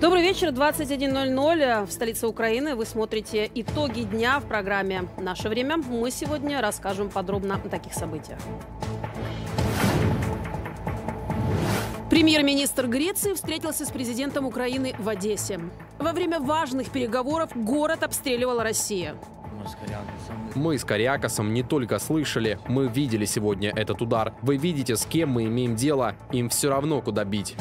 Добрый вечер, 21.00 э, в столице Украины. Вы смотрите итоги дня в программе «Наше время». Мы сегодня расскажем подробно о таких событиях. Премьер-министр Греции встретился с президентом Украины в Одессе. Во время важных переговоров город обстреливала Россия. Мы с Кориакосом не только слышали, мы видели сегодня этот удар. Вы видите, с кем мы имеем дело. Им все равно, куда бить.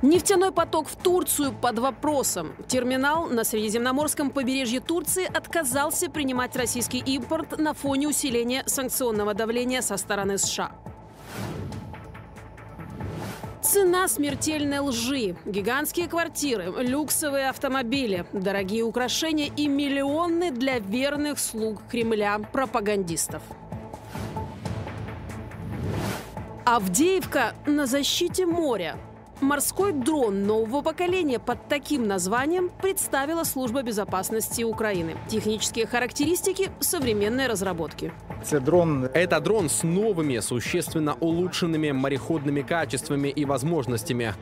Нефтяной поток в Турцию под вопросом. Терминал на Средиземноморском побережье Турции отказался принимать российский импорт на фоне усиления санкционного давления со стороны США. Цена смертельной лжи, гигантские квартиры, люксовые автомобили, дорогие украшения и миллионы для верных слуг Кремля пропагандистов. Авдеевка на защите моря. Морской дрон нового поколения под таким названием представила Служба безопасности Украины. Технические характеристики – современной разработки. Это дрон... Это дрон с новыми, существенно улучшенными мореходными качествами и возможностями.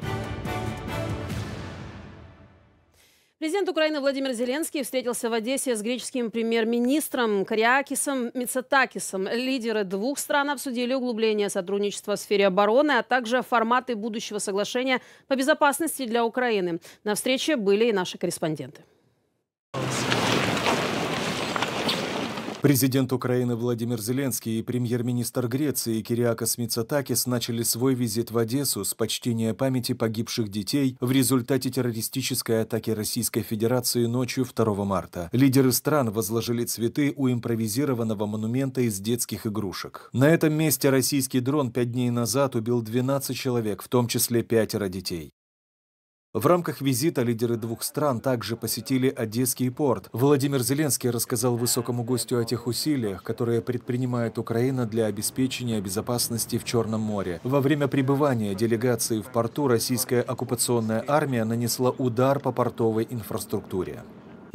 Президент Украины Владимир Зеленский встретился в Одессе с греческим премьер-министром Кариакисом Мицетакисом. Лидеры двух стран обсудили углубление сотрудничества в сфере обороны, а также форматы будущего соглашения по безопасности для Украины. На встрече были и наши корреспонденты. Президент Украины Владимир Зеленский и премьер-министр Греции Кириакос Мицотакис начали свой визит в Одессу с почтения памяти погибших детей в результате террористической атаки Российской Федерации ночью 2 марта. Лидеры стран возложили цветы у импровизированного монумента из детских игрушек. На этом месте российский дрон пять дней назад убил 12 человек, в том числе пятеро детей. В рамках визита лидеры двух стран также посетили Одесский порт. Владимир Зеленский рассказал высокому гостю о тех усилиях, которые предпринимает Украина для обеспечения безопасности в Черном море. Во время пребывания делегации в порту российская оккупационная армия нанесла удар по портовой инфраструктуре.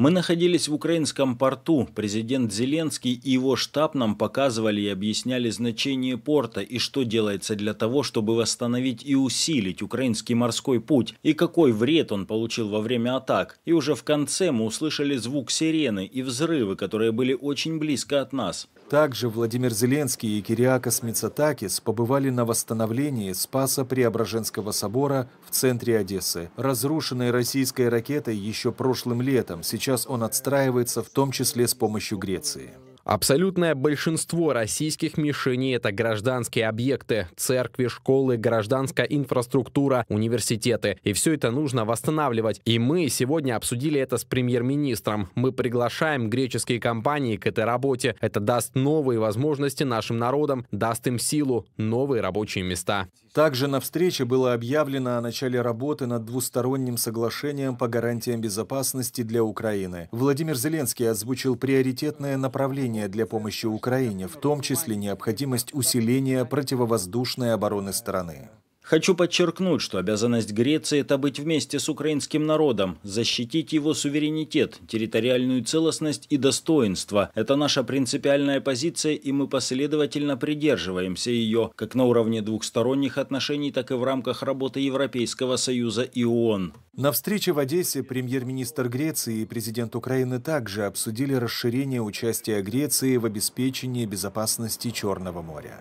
Мы находились в украинском порту. Президент Зеленский и его штаб нам показывали и объясняли значение порта и что делается для того, чтобы восстановить и усилить украинский морской путь, и какой вред он получил во время атак. И уже в конце мы услышали звук сирены и взрывы, которые были очень близко от нас. Также Владимир Зеленский и Кириакос Мицатакис побывали на восстановлении Спаса Преображенского собора в центре Одессы, разрушенной российской ракетой еще прошлым летом. Сейчас сейчас он отстраивается в том числе с помощью Греции. Абсолютное большинство российских мишеней – это гражданские объекты, церкви, школы, гражданская инфраструктура, университеты. И все это нужно восстанавливать. И мы сегодня обсудили это с премьер-министром. Мы приглашаем греческие компании к этой работе. Это даст новые возможности нашим народам, даст им силу, новые рабочие места. Также на встрече было объявлено о начале работы над двусторонним соглашением по гарантиям безопасности для Украины. Владимир Зеленский озвучил приоритетное направление требования для помощи Украине, в том числе необходимость усиления противовоздушной обороны страны. Хочу подчеркнуть, что обязанность Греции – это быть вместе с украинским народом, защитить его суверенитет, территориальную целостность и достоинство. Это наша принципиальная позиция, и мы последовательно придерживаемся ее, как на уровне двухсторонних отношений, так и в рамках работы Европейского Союза и ООН. На встрече в Одессе премьер-министр Греции и президент Украины также обсудили расширение участия Греции в обеспечении безопасности Черного моря.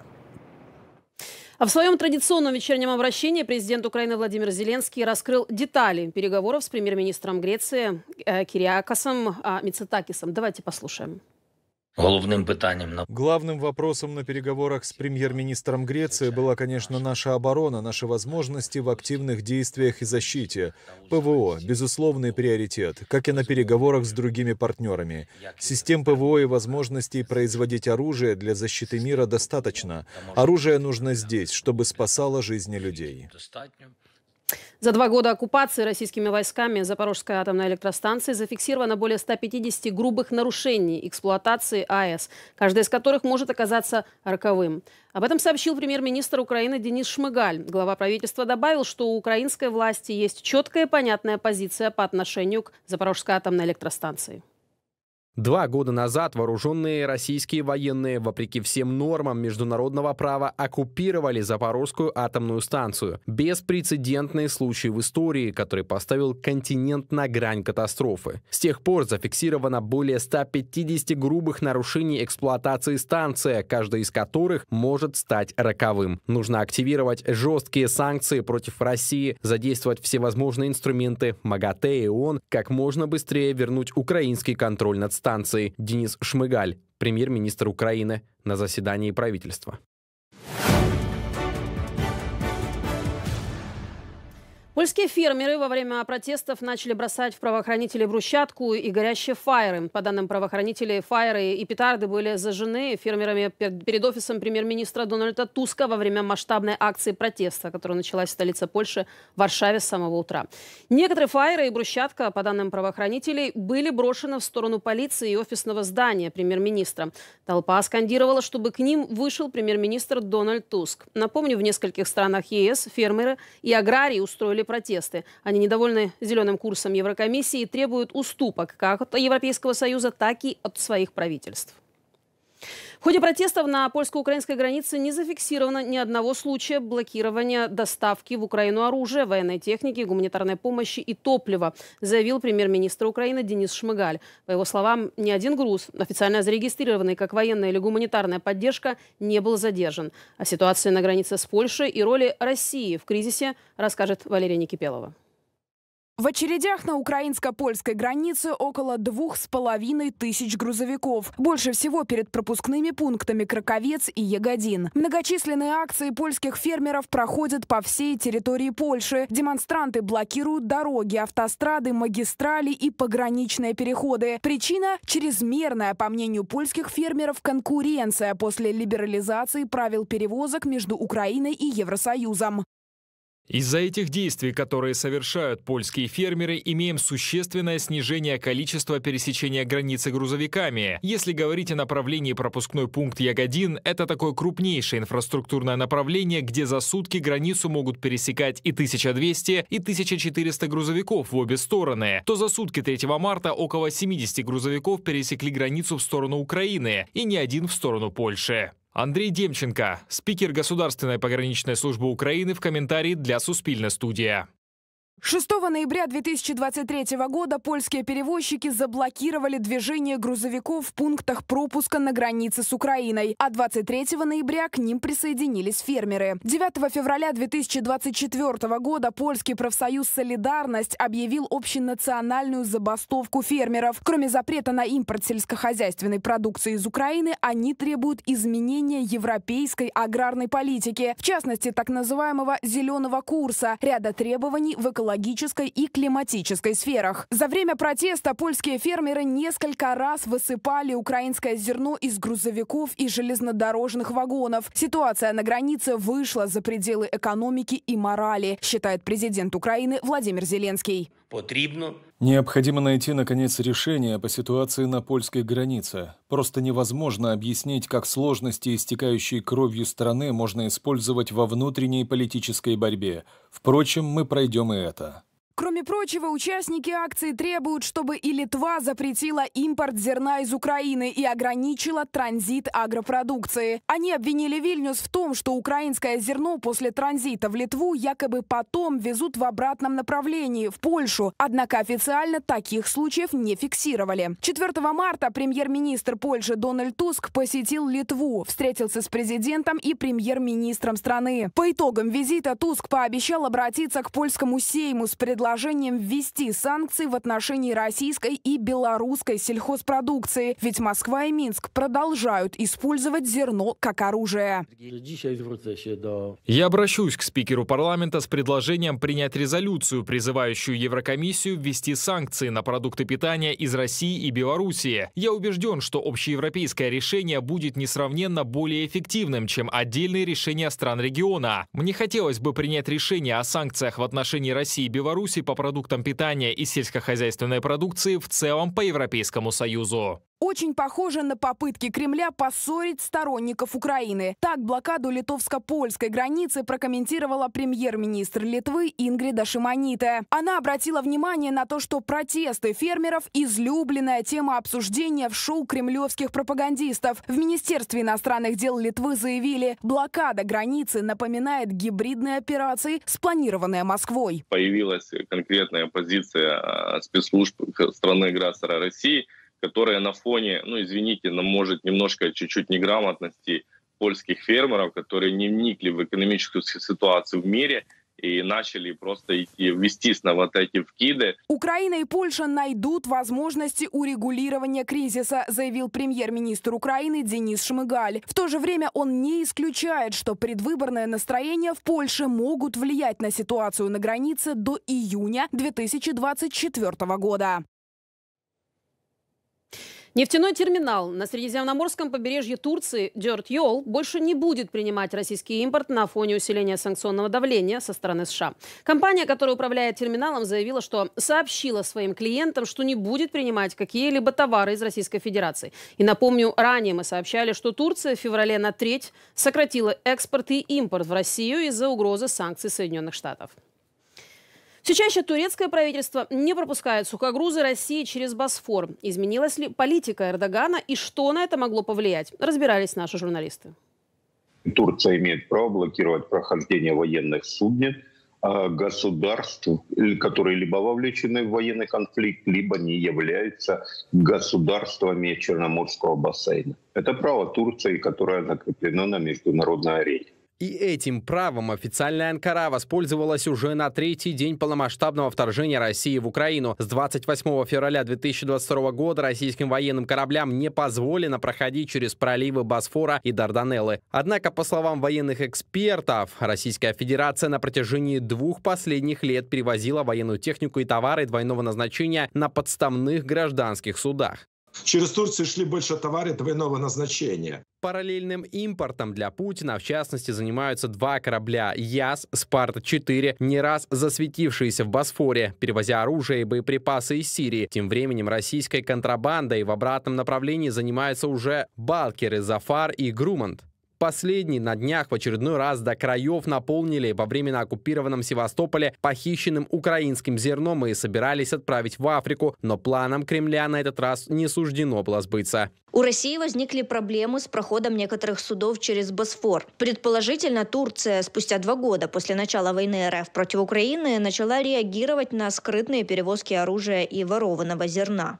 А в своем традиционном вечернем обращении президент Украины Владимир Зеленский раскрыл детали переговоров с премьер-министром Греции э, Кириакосом а, Мицетакисом. Давайте послушаем. Головным питанием на главным вопросом на переговорах с премьер-министром Греции была, конечно, наша оборона, наши возможности в активных действиях и защите. ПВО – безусловный приоритет, как и на переговорах с другими партнерами. Систем ПВО и возможностей производить оружие для защиты мира достаточно. Оружие нужно здесь, чтобы спасало жизни людей. За два года оккупации российскими войсками Запорожской атомной электростанции зафиксировано более 150 грубых нарушений эксплуатации АЭС, каждая из которых может оказаться роковым. Об этом сообщил премьер-министр Украины Денис Шмыгаль. Глава правительства добавил, что у украинской власти есть четкая и понятная позиция по отношению к Запорожской атомной электростанции. Два года назад вооруженные российские военные, вопреки всем нормам международного права, оккупировали Запорожскую атомную станцию. Беспрецедентный случай в истории, который поставил континент на грань катастрофы. С тех пор зафиксировано более 150 грубых нарушений эксплуатации станции, каждый из которых может стать роковым. Нужно активировать жесткие санкции против России, задействовать всевозможные инструменты МАГАТЭ и ООН, как можно быстрее вернуть украинский контроль над станцией станции Денис Шмыгаль, премьер-министр Украины, на заседании правительства. Польские фермеры во время протестов начали бросать в правоохранителей брусчатку и горящие фаеры. По данным правоохранителей, фаеры и петарды были зажжены фермерами перед офисом премьер-министра Дональда Туска во время масштабной акции протеста, которая началась в столице Польши, Варшаве с самого утра. Некоторые фаеры и брусчатка, по данным правоохранителей, были брошены в сторону полиции и офисного здания премьер-министра. Толпа скандировала, чтобы к ним вышел премьер-министр Дональд Туск. Напомню, в нескольких странах ЕС фермеры и аграрии устроили протесты. Они недовольны зеленым курсом Еврокомиссии и требуют уступок как от Европейского Союза, так и от своих правительств. В ходе протестов на польско-украинской границе не зафиксировано ни одного случая блокирования доставки в Украину оружия, военной техники, гуманитарной помощи и топлива, заявил премьер-министр Украины Денис Шмыгаль. По его словам, ни один груз, официально зарегистрированный как военная или гуманитарная поддержка, не был задержан. О ситуации на границе с Польшей и роли России в кризисе расскажет Валерия Никипелова. В очередях на украинско-польской границе около двух с половиной тысяч грузовиков. Больше всего перед пропускными пунктами Краковец и Ягодин. Многочисленные акции польских фермеров проходят по всей территории Польши. Демонстранты блокируют дороги, автострады, магистрали и пограничные переходы. Причина – чрезмерная, по мнению польских фермеров, конкуренция после либерализации правил перевозок между Украиной и Евросоюзом. Из-за этих действий, которые совершают польские фермеры, имеем существенное снижение количества пересечения границы грузовиками. Если говорить о направлении пропускной пункт Ягодин, это такое крупнейшее инфраструктурное направление, где за сутки границу могут пересекать и 1200, и 1400 грузовиков в обе стороны, то за сутки 3 марта около 70 грузовиков пересекли границу в сторону Украины и не один в сторону Польши. Андрей Демченко, спикер Государственной пограничной службы Украины в комментарии для Суспільне студія. 6 ноября 2023 года польские перевозчики заблокировали движение грузовиков в пунктах пропуска на границе с Украиной, а 23 ноября к ним присоединились фермеры. 9 февраля 2024 года польский профсоюз «Солидарность» объявил общенациональную забастовку фермеров. Кроме запрета на импорт сельскохозяйственной продукции из Украины, они требуют изменения европейской аграрной политики, в частности, так называемого «зеленого курса», ряда требований в экологии экологической и климатической сферах. За время протеста польские фермеры несколько раз высыпали украинское зерно из грузовиков и железнодорожных вагонов. Ситуация на границе вышла за пределы экономики и морали, считает президент Украины Владимир Зеленский. Потребно Необходимо найти, наконец, решение по ситуации на польской границе. Просто невозможно объяснить, как сложности, истекающие кровью страны, можно использовать во внутренней политической борьбе. Впрочем, мы пройдем и это. Кроме прочего, участники акции требуют, чтобы и Литва запретила импорт зерна из Украины и ограничила транзит агропродукции. Они обвинили Вильнюс в том, что украинское зерно после транзита в Литву якобы потом везут в обратном направлении, в Польшу. Однако официально таких случаев не фиксировали. 4 марта премьер-министр Польши Дональд Туск посетил Литву, встретился с президентом и премьер-министром страны. По итогам визита Туск пообещал обратиться к польскому сейму с предложением предложением ввести санкции в отношении российской и белорусской сельхозпродукции. Ведь Москва и Минск продолжают использовать зерно как оружие. Я обращусь к спикеру парламента с предложением принять резолюцию, призывающую Еврокомиссию ввести санкции на продукты питания из России и Белоруссии. Я убежден, что общеевропейское решение будет несравненно более эффективным, чем отдельные решения стран региона. Мне хотелось бы принять решение о санкциях в отношении России и Беларуси дискуссий по продуктам питания и сельскохозяйственной продукции в целом по Европейскому Союзу очень похоже на попытки Кремля поссорить сторонников Украины. Так блокаду литовско-польской границы прокомментировала премьер-министр Литвы Ингрида Шимонита. Она обратила внимание на то, что протесты фермеров – излюбленная тема обсуждения в шоу кремлевских пропагандистов. В Министерстве иностранных дел Литвы заявили, блокада границы напоминает гибридные операции, спланированные Москвой. Появилась конкретная позиция а, спецслужб страны-агрессора России – которая на фоне, ну извините, нам может немножко чуть-чуть неграмотности польских фермеров, которые не вникли в экономическую ситуацию в мире и начали просто идти, вестись на вот эти вкиды. Украина и Польша найдут возможности урегулирования кризиса, заявил премьер-министр Украины Денис Шмыгаль. В то же время он не исключает, что предвыборное настроение в Польше могут влиять на ситуацию на границе до июня 2024 года. Нефтяной терминал на Средиземноморском побережье Турции Дёрт-Йол больше не будет принимать российский импорт на фоне усиления санкционного давления со стороны США. Компания, которая управляет терминалом, заявила, что сообщила своим клиентам, что не будет принимать какие-либо товары из Российской Федерации. И напомню, ранее мы сообщали, что Турция в феврале на треть сократила экспорт и импорт в Россию из-за угрозы санкций Соединенных Штатов. Все чаще турецкое правительство не пропускает сухогрузы России через Босфор. Изменилась ли политика Эрдогана и что на это могло повлиять? Разбирались наши журналисты. Турция имеет право блокировать прохождение военных судней а государств, которые либо вовлечены в военный конфликт, либо не являются государствами Черноморского бассейна. Это право Турции, которое закреплено на международной арене. И этим правом официальная Анкара воспользовалась уже на третий день полномасштабного вторжения России в Украину. С 28 февраля 2022 года российским военным кораблям не позволено проходить через проливы Босфора и Дарданеллы. Однако, по словам военных экспертов, Российская Федерация на протяжении двух последних лет перевозила военную технику и товары двойного назначения на подставных гражданских судах. Через Турцию шли больше товаров двойного назначения. Параллельным импортом для Путина, в частности, занимаются два корабля «Яс», «Спарта-4», не раз засветившиеся в Босфоре, перевозя оружие и боеприпасы из Сирии. Тем временем российской контрабандой в обратном направлении занимаются уже «Балкеры», «Зафар» и «Грумант». Последний на днях в очередной раз до краев наполнили во временно оккупированном Севастополе похищенным украинским зерном и собирались отправить в Африку, но планам Кремля на этот раз не суждено было сбыться. У России возникли проблемы с проходом некоторых судов через Босфор. Предположительно, Турция спустя два года после начала войны РФ против Украины начала реагировать на скрытные перевозки оружия и ворованного зерна.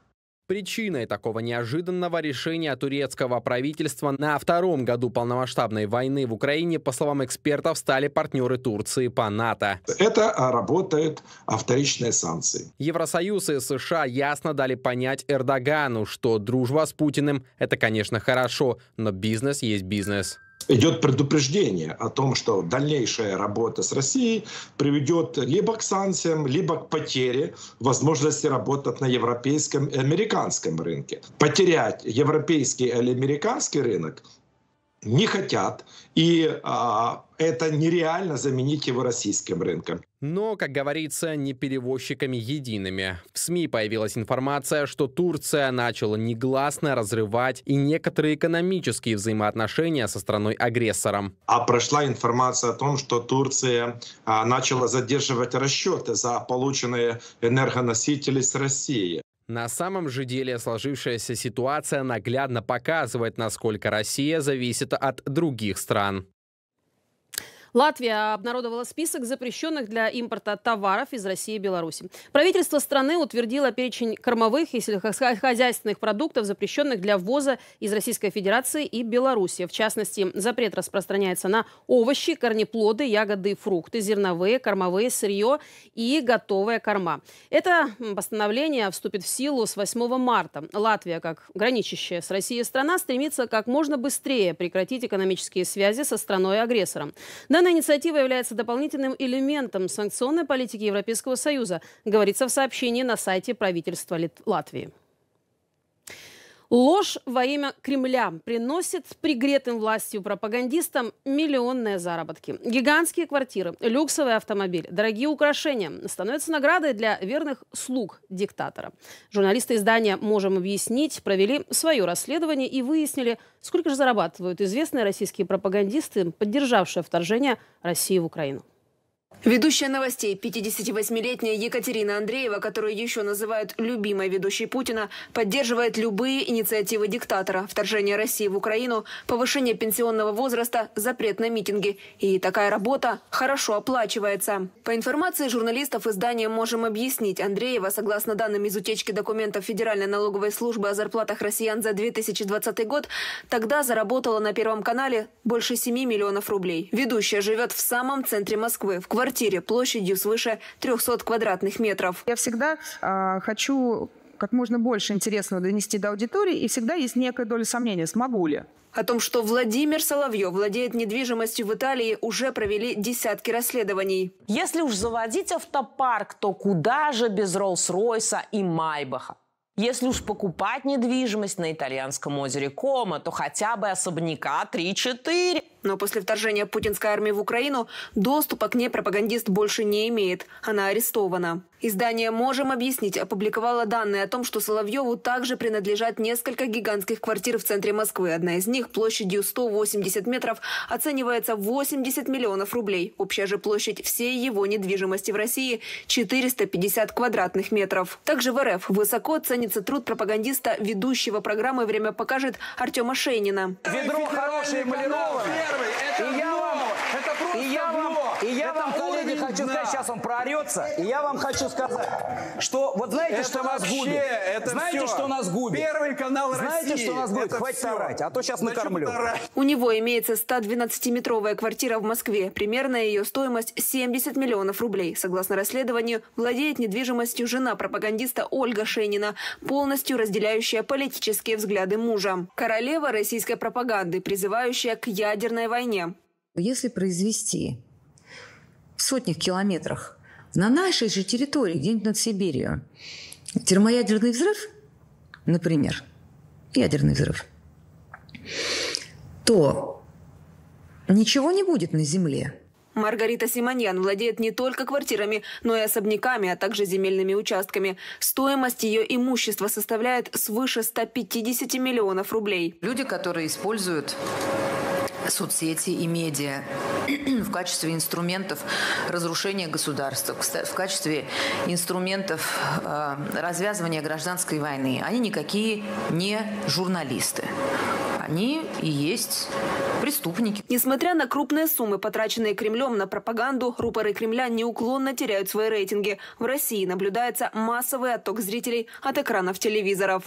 Причиной такого неожиданного решения турецкого правительства на втором году полномасштабной войны в Украине, по словам экспертов, стали партнеры Турции по НАТО. Это работают вторичные санкции. Евросоюз и США ясно дали понять Эрдогану, что дружба с Путиным – это, конечно, хорошо, но бизнес есть бизнес идет предупреждение о том, что дальнейшая работа с Россией приведет либо к санкциям, либо к потере возможности работать на европейском и американском рынке. Потерять европейский или американский рынок не хотят, и а, это нереально заменить его российским рынком. Но, как говорится, не перевозчиками едиными. В СМИ появилась информация, что Турция начала негласно разрывать и некоторые экономические взаимоотношения со страной-агрессором. А прошла информация о том, что Турция а, начала задерживать расчеты за полученные энергоносители с России. На самом же деле сложившаяся ситуация наглядно показывает, насколько Россия зависит от других стран. Латвия обнародовала список запрещенных для импорта товаров из России и Беларуси. Правительство страны утвердило перечень кормовых и сельскохозяйственных продуктов, запрещенных для ввоза из Российской Федерации и Беларуси. В частности, запрет распространяется на овощи, корнеплоды, ягоды фрукты, зерновые, кормовые, сырье и готовая корма. Это постановление вступит в силу с 8 марта. Латвия, как граничащая с Россией страна, стремится как можно быстрее прекратить экономические связи со страной-агрессором. Данная инициатива является дополнительным элементом санкционной политики Европейского Союза, говорится в сообщении на сайте правительства Латвии. Ложь во имя Кремля приносит пригретым властью пропагандистам миллионные заработки. Гигантские квартиры, люксовый автомобиль, дорогие украшения становятся наградой для верных слуг диктатора. Журналисты издания «Можем объяснить» провели свое расследование и выяснили, сколько же зарабатывают известные российские пропагандисты, поддержавшие вторжение России в Украину. Ведущая новостей 58-летняя Екатерина Андреева, которую еще называют любимой ведущей Путина, поддерживает любые инициативы диктатора. Вторжение России в Украину, повышение пенсионного возраста, запрет на митинги. И такая работа хорошо оплачивается. По информации журналистов издания «Можем объяснить», Андреева, согласно данным из утечки документов Федеральной налоговой службы о зарплатах россиян за 2020 год, тогда заработала на Первом канале больше 7 миллионов рублей. Ведущая живет в самом центре Москвы, в квартире квартире площадью свыше 300 квадратных метров. Я всегда э, хочу как можно больше интересного донести до аудитории, и всегда есть некая доля сомнения, смогу ли. О том, что Владимир Соловьев владеет недвижимостью в Италии, уже провели десятки расследований. Если уж заводить автопарк, то куда же без Роллс-Ройса и Майбаха? Если уж покупать недвижимость на итальянском озере Кома, то хотя бы особняка 3-4. Но после вторжения путинской армии в Украину доступа к ней пропагандист больше не имеет. Она арестована. Издание «Можем объяснить» опубликовало данные о том, что Соловьеву также принадлежат несколько гигантских квартир в центре Москвы. Одна из них площадью 180 метров оценивается в 80 миллионов рублей. Общая же площадь всей его недвижимости в России – 450 квадратных метров. Также в РФ высоко ценится труд пропагандиста ведущего программы «Время покажет» Артема Шейнина. Ведро хорошее эмалированное первый. Это и я вам, это просто и я вам, и я это вам хочу сказать, сейчас он проорется, и я вам хочу сказать, что вот знаете, это что вообще, нас губит? Это знаете, все. что нас губит? Первый канал России. Знаете, что нас губит? Это Хватит все. орать, а то сейчас Хочу накормлю. Тарать. У него имеется 112-метровая квартира в Москве. Примерная ее стоимость 70 миллионов рублей. Согласно расследованию, владеет недвижимостью жена пропагандиста Ольга Шенина, полностью разделяющая политические взгляды мужа. Королева российской пропаганды, призывающая к ядерной войне. Если произвести в сотнях километрах, на нашей же территории, где-нибудь над Сибирью, термоядерный взрыв, например, ядерный взрыв, то ничего не будет на Земле – Маргарита Симоньян владеет не только квартирами, но и особняками, а также земельными участками. Стоимость ее имущества составляет свыше 150 миллионов рублей. Люди, которые используют соцсети и медиа в качестве инструментов разрушения государства, в качестве инструментов а, развязывания гражданской войны. Они никакие не журналисты. Они и есть преступники. Несмотря на крупные суммы, потраченные Кремлем на пропаганду, рупоры Кремля неуклонно теряют свои рейтинги. В России наблюдается массовый отток зрителей от экранов телевизоров.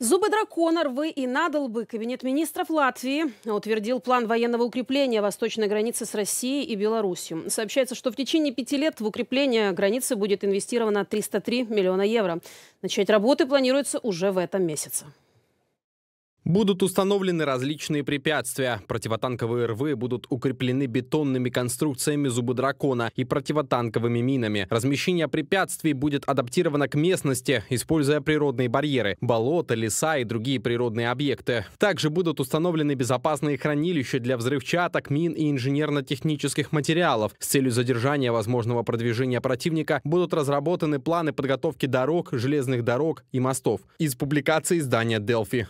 Зубы дракона, рвы и надолбы. Кабинет министров Латвии утвердил план военного укрепления восточной границы с Россией и Беларусью. Сообщается, что в течение пяти лет в укрепление границы будет инвестировано 303 миллиона евро. Начать работы планируется уже в этом месяце. Будут установлены различные препятствия. Противотанковые рвы будут укреплены бетонными конструкциями "зуба дракона" и противотанковыми минами. Размещение препятствий будет адаптировано к местности, используя природные барьеры, болота, леса и другие природные объекты. Также будут установлены безопасные хранилища для взрывчаток, мин и инженерно-технических материалов. С целью задержания возможного продвижения противника будут разработаны планы подготовки дорог, железных дорог и мостов. Из публикации издания «Делфи».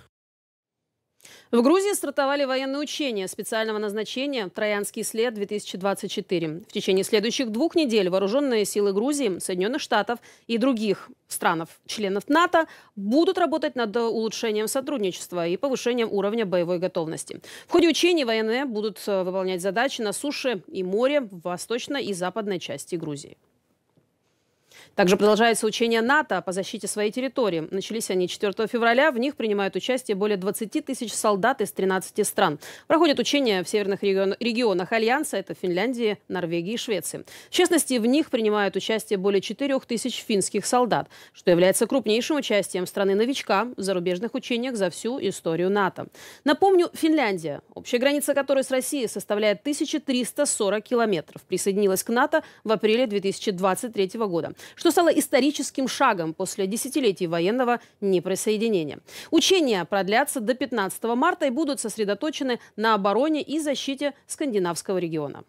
В Грузии стартовали военные учения специального назначения «Троянский след-2024». В течение следующих двух недель вооруженные силы Грузии, Соединенных Штатов и других стран членов НАТО будут работать над улучшением сотрудничества и повышением уровня боевой готовности. В ходе учений военные будут э, выполнять задачи на суше и море в восточной и западной части Грузии. Также продолжаются учения НАТО по защите своей территории. Начались они 4 февраля. В них принимают участие более 20 тысяч солдат из 13 стран. Проходят учения в северных регион, регионах Альянса. Это Финляндии, Норвегии и Швеции. В частности, в них принимают участие более 4 тысяч финских солдат, что является крупнейшим участием страны-новичка в зарубежных учениях за всю историю НАТО. Напомню, Финляндия, общая граница которой с Россией составляет 1340 километров, присоединилась к НАТО в апреле 2023 года, что что стало историческим шагом после десятилетий военного неприсоединения. Учения продлятся до 15 марта и будут сосредоточены на обороне и защите скандинавского региона.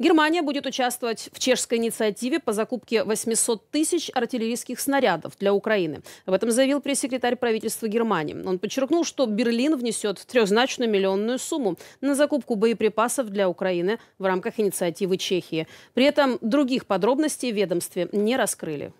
Германия будет участвовать в чешской инициативе по закупке 800 тысяч артиллерийских снарядов для Украины. Об этом заявил пресс-секретарь правительства Германии. Он подчеркнул, что Берлин внесет трехзначную миллионную сумму на закупку боеприпасов для Украины в рамках инициативы Чехии. При этом других подробностей ведомстве не раскрыли.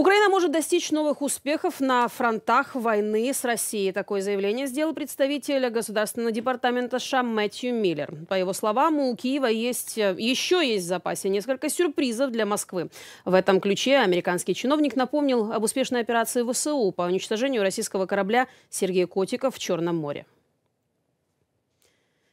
Украина может достичь новых успехов на фронтах войны с Россией. Такое заявление сделал представитель Государственного департамента США Мэтью Миллер. По его словам, у Киева есть, еще есть в запасе несколько сюрпризов для Москвы. В этом ключе американский чиновник напомнил об успешной операции ВСУ по уничтожению российского корабля Сергея Котика в Черном море.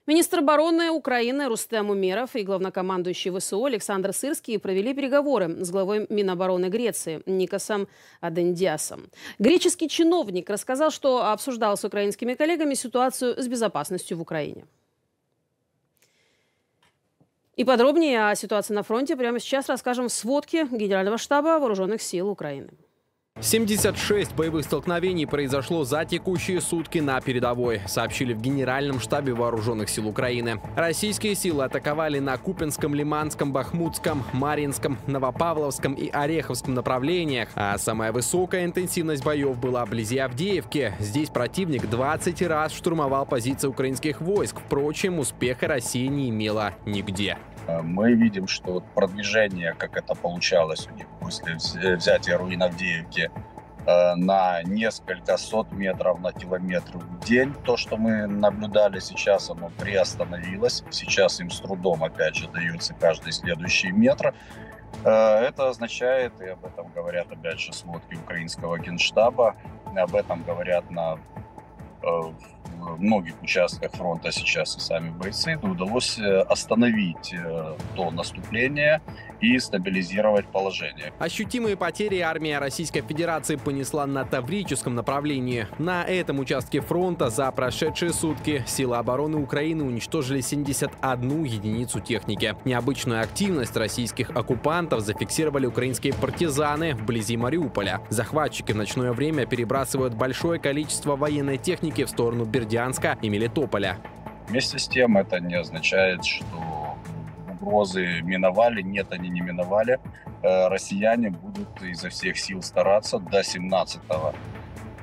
Министр обороны Украины Рустем Умеров и главнокомандующий ВСУ Александр Сырский провели переговоры с главой Минобороны Греции Никосом Адендиасом. Греческий чиновник рассказал, что обсуждал с украинскими коллегами ситуацию с безопасностью в Украине. И подробнее о ситуации на фронте прямо сейчас расскажем в сводке Генерального штаба Вооруженных сил Украины. 76 боевых столкновений произошло за текущие сутки на передовой, сообщили в Генеральном штабе Вооруженных сил Украины. Российские силы атаковали на Купинском, Лиманском, Бахмутском, Маринском, Новопавловском и Ореховском направлениях, а самая высокая интенсивность боев была вблизи Авдеевки. Здесь противник 20 раз штурмовал позиции украинских войск, впрочем, успеха Россия не имела нигде. А, мы видим, что продвижение, как это получалось у них после э, взятия руинов Авдеевки, э, на несколько сот метров на километр в день. То, что мы наблюдали сейчас, оно приостановилось. Сейчас им с трудом, опять же, дается каждый следующий метр. Э, это означает, и об этом говорят, опять же, сводки украинского генштаба, об этом говорят на многих участках фронта сейчас и сами бойцы, то удалось э, остановить э, то наступление и стабилизировать положение. Ощутимые потери армия Российской Федерации понесла на Таврическом направлении. На этом участке фронта за прошедшие сутки силы обороны Украины уничтожили 71 единицу техники. Необычную активность российских оккупантов зафиксировали украинские партизаны вблизи Мариуполя. Захватчики в ночное время перебрасывают большое количество военной техники в сторону Бердянска Бердянска и Мелитополя. Вместе с тем это не означает, что угрозы миновали. Нет, они не миновали. Э, россияне будут изо всех сил стараться до 17,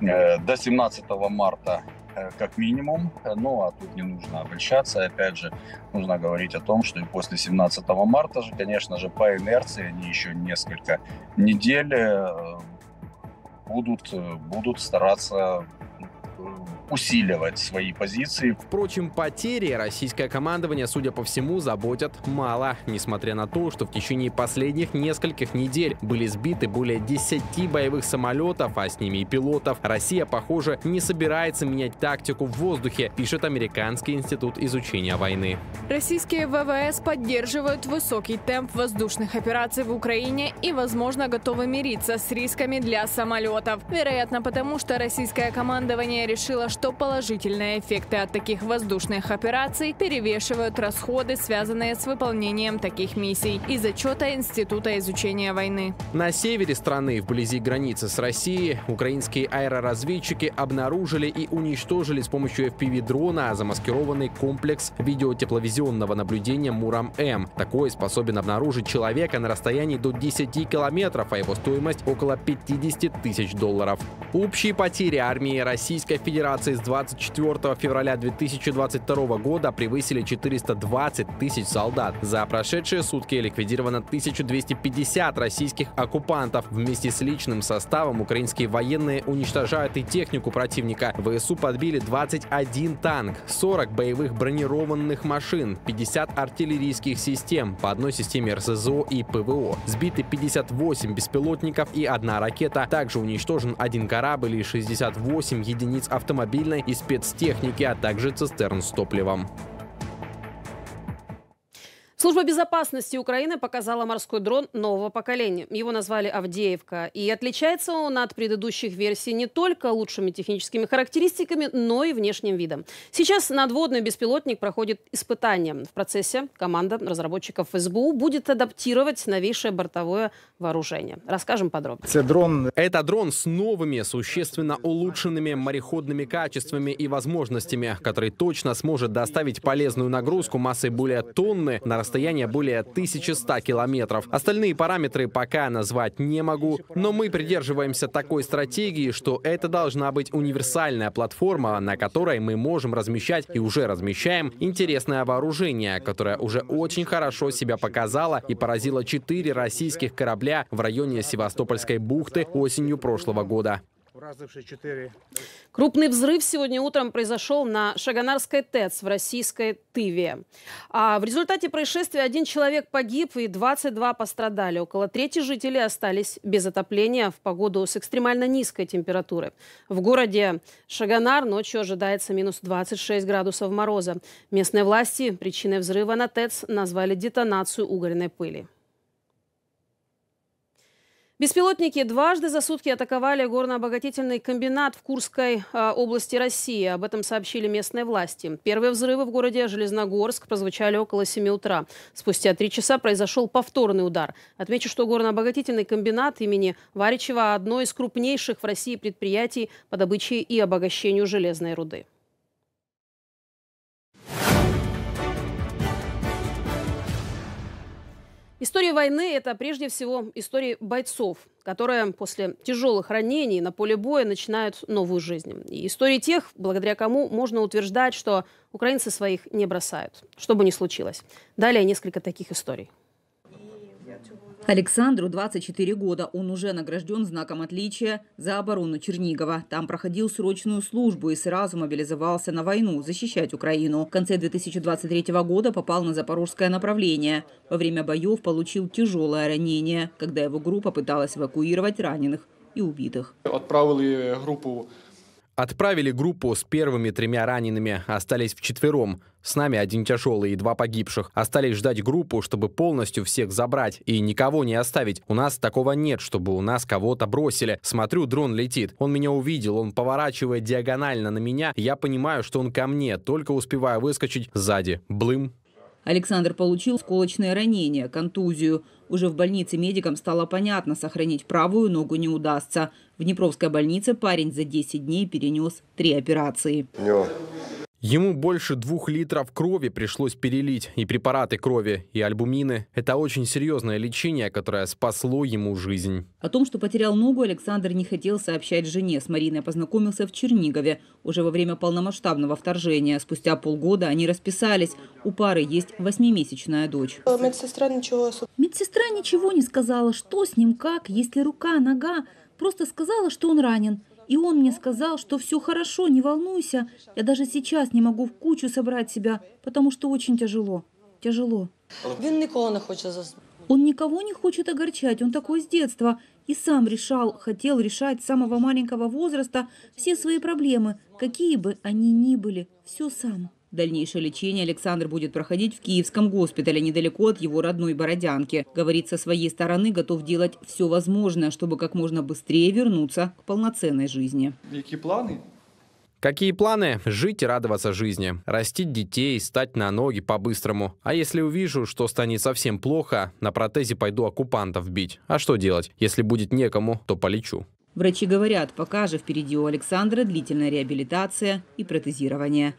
э, до 17 марта э, как минимум. Ну, а тут не нужно обольщаться. Опять же, нужно говорить о том, что и после 17 марта же, конечно же, по инерции они еще несколько недель будут, будут стараться усиливать свои позиции. Впрочем, потери российское командование, судя по всему, заботят мало, несмотря на то, что в течение последних нескольких недель были сбиты более 10 боевых самолетов, а с ними и пилотов. Россия, похоже, не собирается менять тактику в воздухе, пишет Американский институт изучения войны. Российские ВВС поддерживают высокий темп воздушных операций в Украине и, возможно, готовы мириться с рисками для самолетов. Вероятно, потому что российское командование решило, что положительные эффекты от таких воздушных операций перевешивают расходы, связанные с выполнением таких миссий из отчета Института изучения войны. На севере страны, вблизи границы с Россией, украинские аэроразведчики обнаружили и уничтожили с помощью FPV-дрона замаскированный комплекс видеотепловизионного наблюдения «Мурам-М». Эм. Такой способен обнаружить человека на расстоянии до 10 километров, а его стоимость около 50 тысяч долларов. Общие потери армии Российской Федерации акции с 24 февраля 2022 года превысили 420 тысяч солдат. За прошедшие сутки ликвидировано 1250 российских оккупантов. Вместе с личным составом украинские военные уничтожают и технику противника. ВСУ подбили 21 танк, 40 боевых бронированных машин, 50 артиллерийских систем, по одной системе РСЗО и ПВО. Сбиты 58 беспилотников и одна ракета. Также уничтожен один корабль и 68 единиц автомобилей автомобильной и спецтехники, а также цистерн с топливом. Служба безопасности Украины показала морской дрон нового поколения. Его назвали «Авдеевка». И отличается он от предыдущих версий не только лучшими техническими характеристиками, но и внешним видом. Сейчас надводный беспилотник проходит испытания. В процессе команда разработчиков СБУ будет адаптировать новейшее бортовое вооружение. Расскажем подробно. Это дрон, Это дрон с новыми, существенно улучшенными мореходными качествами и возможностями, который точно сможет доставить полезную нагрузку массой более тонны на расстояние расстояние более 1100 километров. Остальные параметры пока назвать не могу, но мы придерживаемся такой стратегии, что это должна быть универсальная платформа, на которой мы можем размещать и уже размещаем интересное вооружение, которое уже очень хорошо себя показало и поразило четыре российских корабля в районе Севастопольской бухты осенью прошлого года. Крупный взрыв сегодня утром произошел на Шаганарской ТЭЦ в российской Тыве. А в результате происшествия один человек погиб и 22 пострадали. Около трети жителей остались без отопления в погоду с экстремально низкой температурой. В городе Шаганар ночью ожидается минус 26 градусов мороза. Местные власти причиной взрыва на ТЭЦ назвали детонацию угольной пыли. Беспилотники дважды за сутки атаковали горно-обогатительный комбинат в Курской а, области России. Об этом сообщили местные власти. Первые взрывы в городе Железногорск прозвучали около 7 утра. Спустя три часа произошел повторный удар. Отмечу, что горно-обогатительный комбинат имени Варичева – одно из крупнейших в России предприятий по добыче и обогащению железной руды. История войны – это прежде всего история бойцов, которые после тяжелых ранений на поле боя начинают новую жизнь. И истории тех, благодаря кому можно утверждать, что украинцы своих не бросают, что бы ни случилось. Далее несколько таких историй. Александру 24 года. Он уже награжден знаком отличия за оборону Чернигова. Там проходил срочную службу и сразу мобилизовался на войну, защищать Украину. В конце 2023 года попал на запорожское направление. Во время боев получил тяжелое ранение, когда его группа пыталась эвакуировать раненых и убитых. Отправили группу Отправили группу с первыми тремя ранеными, остались в четвером. С нами один тяжелый и два погибших. Остались ждать группу, чтобы полностью всех забрать и никого не оставить. У нас такого нет, чтобы у нас кого-то бросили. Смотрю, дрон летит. Он меня увидел, он поворачивает диагонально на меня. Я понимаю, что он ко мне, только успеваю выскочить сзади. Блым. Александр получил сколочное ранение, контузию. Уже в больнице медикам стало понятно, сохранить правую ногу не удастся. В Днепровской больнице парень за 10 дней перенес три операции. У него Ему больше двух литров крови пришлось перелить, и препараты крови, и альбумины. Это очень серьезное лечение, которое спасло ему жизнь. О том, что потерял ногу, Александр не хотел сообщать жене. С Мариной познакомился в Чернигове уже во время полномасштабного вторжения. Спустя полгода они расписались. У пары есть восьмимесячная дочь. Э, медсестра ничего... Медсестра ничего не сказала, что с ним, как, если рука, нога. Просто сказала, что он ранен. И он мне сказал, что все хорошо, не волнуйся. Я даже сейчас не могу в кучу собрать себя, потому что очень тяжело. Тяжело. Он никого не хочет Он никого не хочет огорчать, он такой с детства. И сам решал, хотел решать с самого маленького возраста все свои проблемы, какие бы они ни были, все сам. Дальнейшее лечение Александр будет проходить в Киевском госпитале недалеко от его родной Бородянки. Говорит, со своей стороны готов делать все возможное, чтобы как можно быстрее вернуться к полноценной жизни. Какие планы? Какие планы? Жить и радоваться жизни. Растить детей, стать на ноги по-быстрому. А если увижу, что станет совсем плохо, на протезе пойду оккупантов бить. А что делать? Если будет некому, то полечу. Врачи говорят, пока же впереди у Александра длительная реабилитация и протезирование.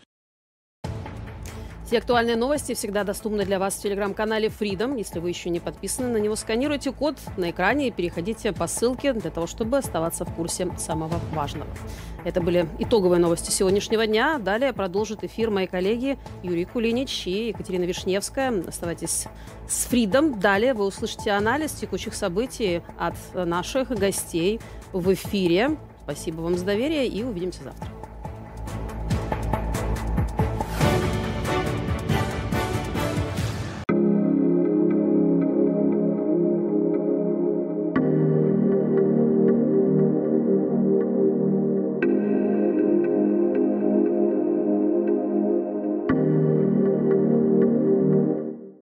Все актуальные новости всегда доступны для вас в телеграм-канале Freedom. Если вы еще не подписаны на него, сканируйте код на экране и переходите по ссылке для того, чтобы оставаться в курсе самого важного. Это были итоговые новости сегодняшнего дня. Далее продолжит эфир мои коллеги Юрий Кулинич и Екатерина Вишневская. Оставайтесь с Freedom. Далее вы услышите анализ текущих событий от наших гостей в эфире. Спасибо вам за доверие и увидимся завтра.